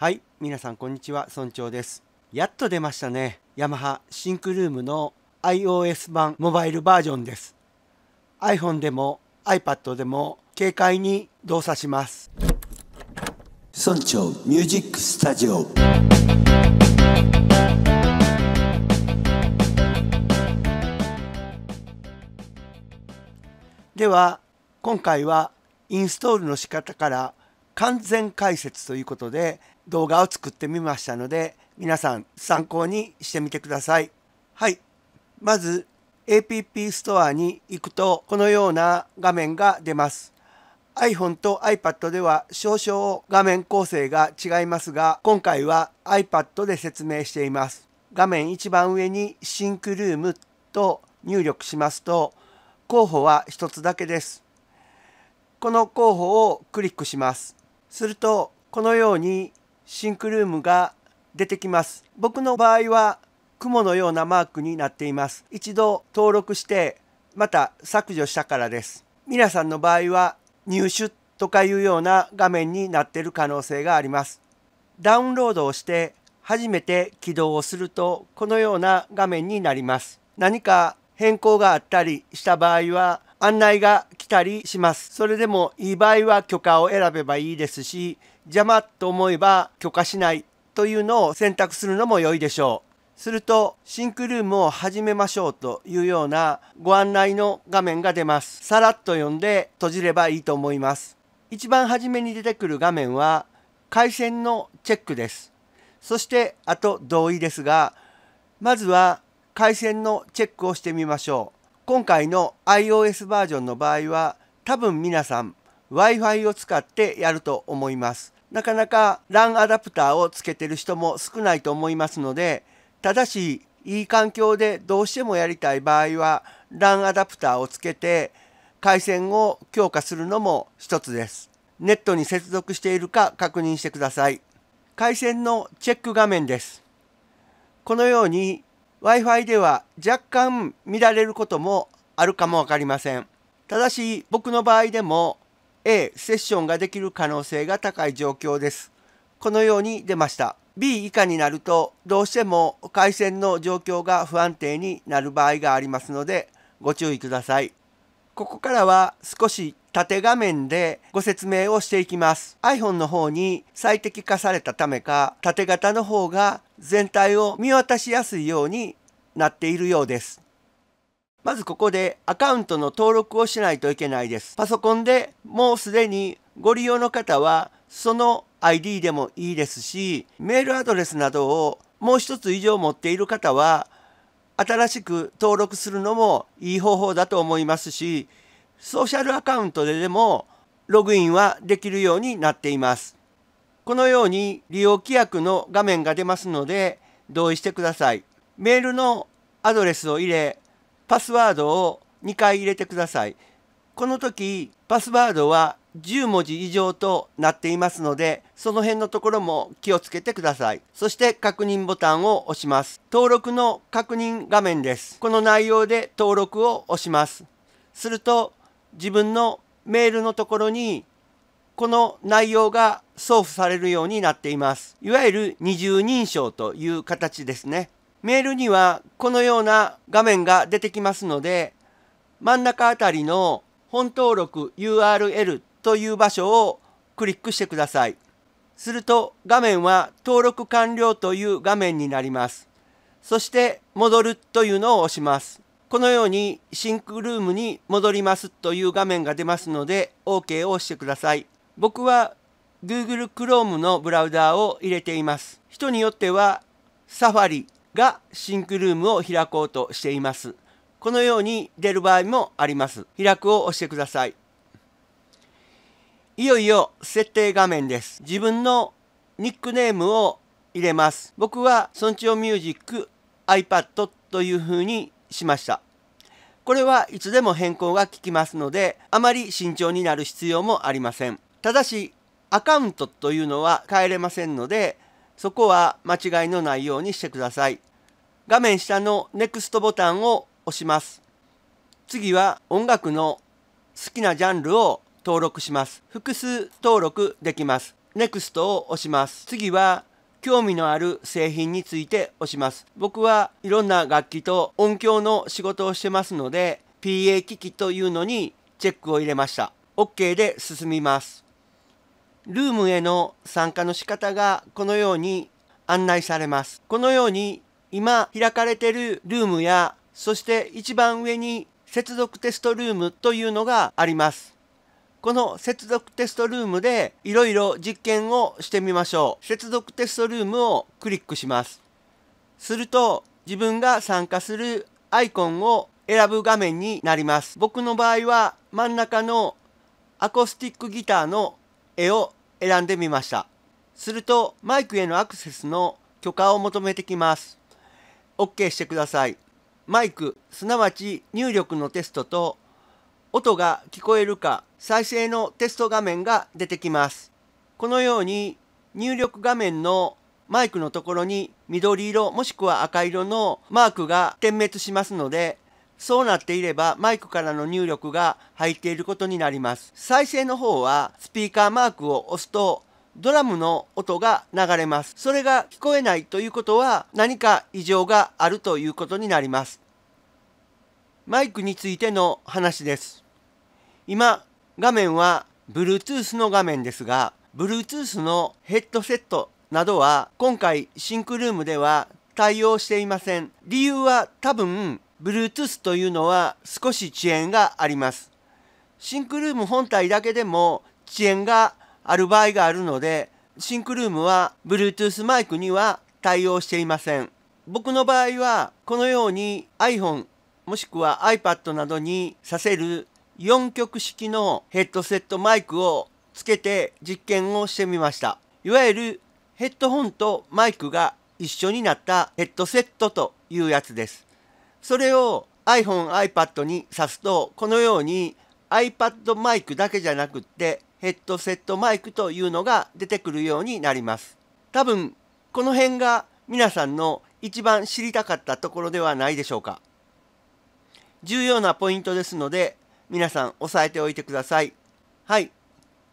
はい皆さんこんにちは村長ですやっと出ましたねヤマハシンクルームの iOS 版モバイルバージョンです iPhone でも iPad でも軽快に動作します村長ミュージックスタジオでは今回はインストールの仕方から完全解説ということで動画を作ってみましたので皆さん参考にしてみてください。はい。まず APP ストアに行くとこのような画面が出ます。iPhone と iPad では少々画面構成が違いますが今回は iPad で説明しています。画面一番上にシンクルームと入力しますと候補は1つだけです。この候補をクリックします。するとこのようにシンクルームが出てきます。僕の場合は雲のようなマークになっています。一度登録してまた削除したからです。皆さんの場合は入手とかいうような画面になっている可能性があります。ダウンロードをして初めて起動をするとこのような画面になります。何か変更があったりした場合は案内が来たりします。それでもいい場合は許可を選べばいいですし、邪魔と思えば許可しないというのを選択するのも良いでしょう。すると、シンクルームを始めましょうというようなご案内の画面が出ます。さらっと読んで閉じればいいと思います。一番初めに出てくる画面は、回線のチェックです。そして、あと同意ですが、まずは回線のチェックをしてみましょう。今回の iOS バージョンの場合は、多分皆さん Wi-Fi を使ってやると思います。なかなか LAN アダプターをつけてる人も少ないと思いますので、ただし、いい環境でどうしてもやりたい場合は、LAN アダプターをつけて、回線を強化するのも一つです。ネットに接続しているか確認してください。回線のチェック画面です。このように Wi-Fi では若干乱れることもあるかもわかりません。ただし僕の場合でも A セッションができる可能性が高い状況です。このように出ました。B 以下になるとどうしても回線の状況が不安定になる場合がありますのでご注意ください。ここからは少し縦画面でご説明をしていきます。iPhone の方に最適化されたためか縦型の方が全体を見渡しやすいようになっているようです。まずここでアカウントの登録をしないといけないです。パソコンでもうすでにご利用の方はその ID でもいいですし、メールアドレスなどをもう一つ以上持っている方は新しく登録するのもいい方法だと思いますし、ソーシャルアカウントででもログインはできるようになっています。このように利用規約の画面が出ますので同意してください。メールのアドレスを入れ、パスワードを2回入れてください。この時パスワードは10文字以上となっていますのでその辺のところも気をつけてくださいそして確認ボタンを押します登録の確認画面ですこの内容で登録を押しますすると自分のメールのところにこの内容が送付されるようになっていますいわゆる二重認証という形ですねメールにはこのような画面が出てきますので、真ん中あたりの本登録 URL という場所をクリックしてください。すると画面は登録完了という画面になります。そして戻るというのを押します。このようにシンクルームに戻りますという画面が出ますので OK を押してください。僕は Google Chrome のブラウザーを入れています。人によっては Safari がシンクルームを開こうとしています。このように出る場合もあります。開くを押してください。いよいよ設定画面です。自分のニックネームを入れます。僕は村長ミュージック iPad というふうにしました。これはいつでも変更が効きますので、あまり慎重になる必要もありません。ただし、アカウントというのは変えれませんので、そこは間違いのないようにしてください。画面下の NEXT ボタンを押します。次は音楽の好きなジャンルを登録します。複数登録できます。NEXT を押します。次は興味のある製品について押します。僕はいろんな楽器と音響の仕事をしてますので PA 機器というのにチェックを入れました。OK で進みます。ルームへの参加の仕方がこのように案内されます。このように今開かれているルームやそして一番上に接続テストルームというのがあります。この接続テストルームでいろいろ実験をしてみましょう。接続テストルームをクリックします。すると自分が参加するアイコンを選ぶ画面になります。僕の場合は真ん中のアコースティックギターの絵を選んでみました。するとマイクへのアクセスの許可を求めてきます。OK してください。マイク、すなわち入力のテストと音が聞こえるか再生のテスト画面が出てきます。このように入力画面のマイクのところに緑色もしくは赤色のマークが点滅しますのでそうなっていればマイクからの入力が入っていることになります。再生の方はスピーカーマークを押すとドラムの音が流れます。それが聞こえないということは何か異常があるということになります。マイクについての話です。今画面は Bluetooth の画面ですが Bluetooth のヘッドセットなどは今回シンクルームでは対応していません。理由は多分 Bluetooth というのは少し遅延があります。シンクルーム本体だけでも遅延がある場合があるので、シンクルームは Bluetooth マイクには対応していません。僕の場合はこのように iPhone もしくは iPad などにさせる4極式のヘッドセットマイクをつけて実験をしてみました。いわゆるヘッドホンとマイクが一緒になったヘッドセットというやつです。それを iPhone、iPad に挿すと、このように iPad マイクだけじゃなくって、ヘッドセットマイクというのが出てくるようになります。多分、この辺が皆さんの一番知りたかったところではないでしょうか。重要なポイントですので、皆さん押さえておいてください。はい。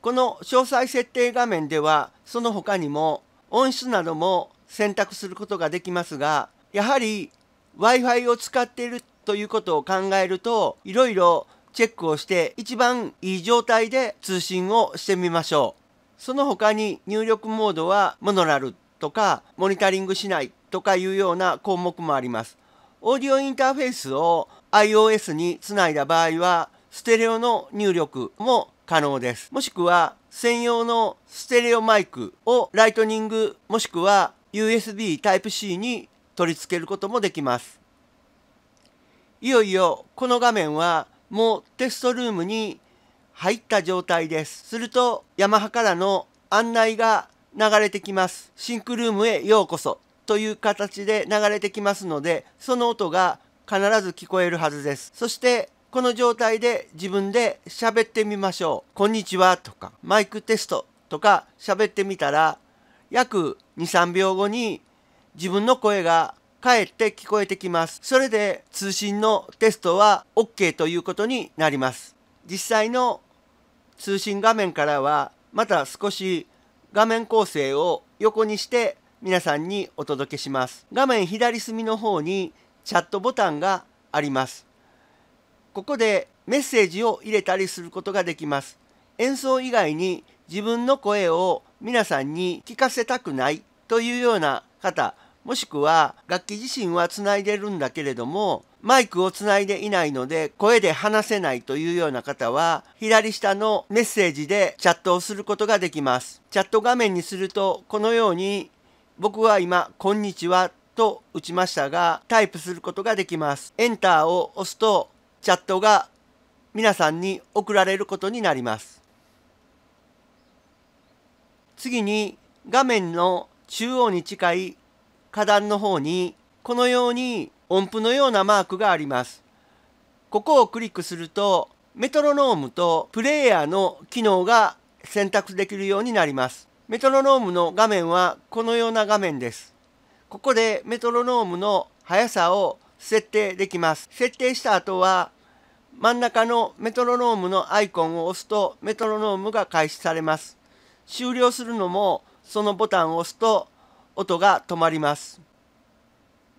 この詳細設定画面では、その他にも音質なども選択することができますが、やはり Wi-Fi を使っているということを考えると、いろいろチェックをして一番いい状態で通信をしてみましょう。その他に入力モードはモノラルとかモニタリングしないとかいうような項目もあります。オーディオインターフェースを iOS につないだ場合はステレオの入力も可能です。もしくは専用のステレオマイクをライトニングもしくは USB Type-C に取り付けることもできます。いよいよこの画面はもうテストルームに入った状態です。するとヤマハからの案内が流れてきます。シンクルームへようこそという形で流れてきますのでその音が必ず聞こえるはずです。そしてこの状態で自分で喋ってみましょう。こんにちはとか、マイクテストとか喋ってみたら、約2、3秒後に自分の声が帰って聞こえてきます。それで通信のテストは OK ということになります。実際の通信画面からはまた少し画面構成を横にして皆さんにお届けします。画面左隅の方にチャットボタンがあります。ここでメッセージを入れたりすることができます。演奏以外に自分の声を皆さんに聞かせたくないというような方もしくは楽器自身はつないでるんだけれどもマイクをつないでいないので声で話せないというような方は左下のメッセージでチャットをすることができます。チャット画面にするとこのように僕は今「こんにちは」と打ちましたがタイプすることができます。エンターを押すとチャットが皆さんに送られることになります。次に画面の中央に近い花壇の方にこのように音符のようなマークがあります。ここをクリックするとメトロノームとプレイヤーの機能が選択できるようになります。メトロノームの画面はこのような画面です。ここでメトロノームの速さを設定できます。設定した後は真ん中のメトロノームのアイコンを押すとメトロノームが開始されます。終了するのもそのボタンを押すと音が止まります。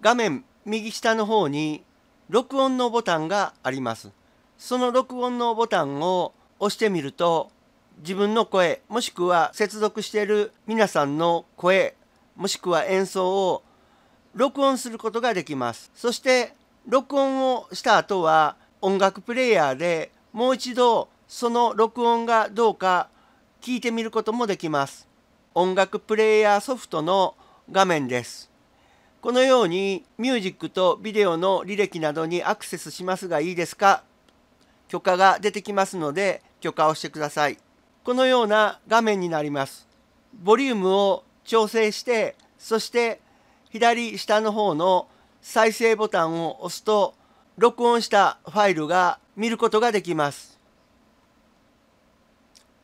画面右下の方に録音のボタンがあります。その録音のボタンを押してみると自分の声もしくは接続している皆さんの声もしくは演奏を録音することができます。そして録音をした後は音楽プレイヤーでもう一度その録音がどうか聞いてみることもできます。音楽プレイヤーソフトの画面です。このようにミュージックとビデオの履歴などにアクセスしますがいいですか許可が出てきますので許可をしてください。このような画面になります。ボリュームを調整してそして左下の方の再生ボタンを押すと録音したファイルが見ることができます。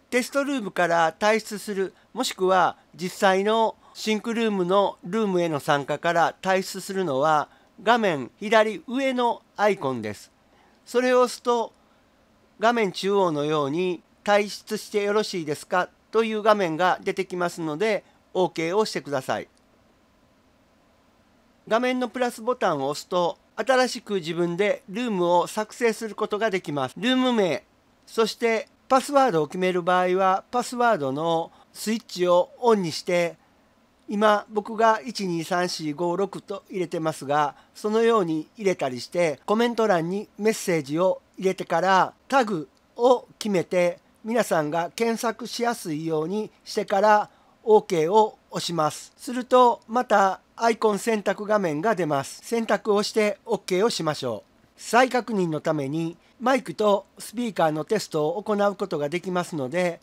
テストルームから退出するもしくは実際のシンクルームのルームへの参加から退出するのは画面左上のアイコンです。それを押すと画面中央のように退出してよろしいですかという画面が出てきますので OK をしてください。画面のプラスボタンを押すと新しく自分でルームを作成することができます。ルーム名、そしてパスワードを決める場合はパスワードのスイッチをオンにして今僕が123456と入れてますがそのように入れたりしてコメント欄にメッセージを入れてからタグを決めて皆さんが検索しやすいようにしてから OK を押しますするとまたアイコン選択画面が出ます選択をして OK をしましょう再確認のためにマイクとスピーカーのテストを行うことができますので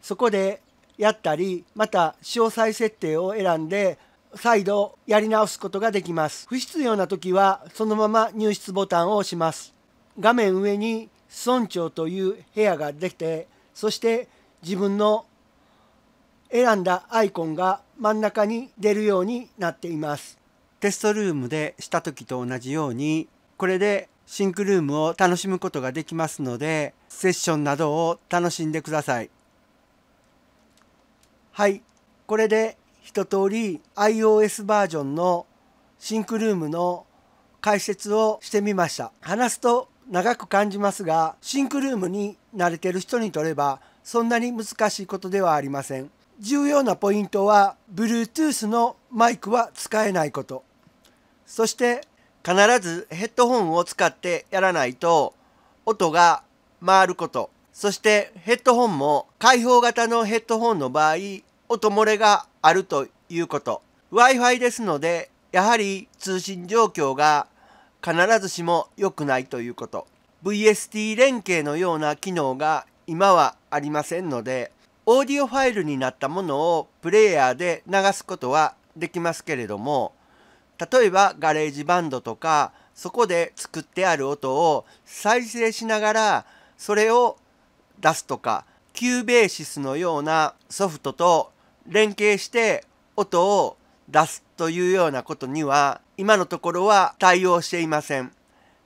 そこでやったりまた詳細設定を選んで再度やり直すことができます不必要な時はそのまま入室ボタンを押します画面上に村長という部屋ができてそして自分の選んだアイコンが真ん中に出るようになっていますテストルームでした時と同じようにこれでシンクルームを楽しむことができますのでセッションなどを楽しんでくださいはいこれで一通り iOS バージョンのシンクルームの解説をしてみました話すと長く感じますがシンクルームに慣れてる人にとればそんなに難しいことではありません重要なポイントは Bluetooth のマイクは使えないことそして必ずヘッドホンを使ってやらないと音が回ることそしてヘッドホンも開放型のヘッドホンの場合音漏れがあるということ。Wi-Fi ですので、やはり通信状況が必ずしも良くないということ。VST 連携のような機能が今はありませんので、オーディオファイルになったものをプレイヤーで流すことはできますけれども、例えばガレージバンドとか、そこで作ってある音を再生しながら、それを出すとか、キューベーシスのようなソフトと連携して音を出すというようなことには今のところは対応していません。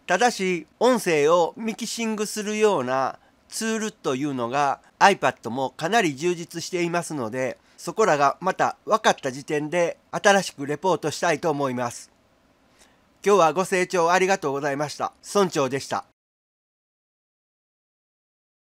ただし音声をミキシングするようなツールというのが iPad もかなり充実していますのでそこらがまた分かった時点で新しくレポートしたいと思います。今日はご清聴ありがとうございました。村長でした。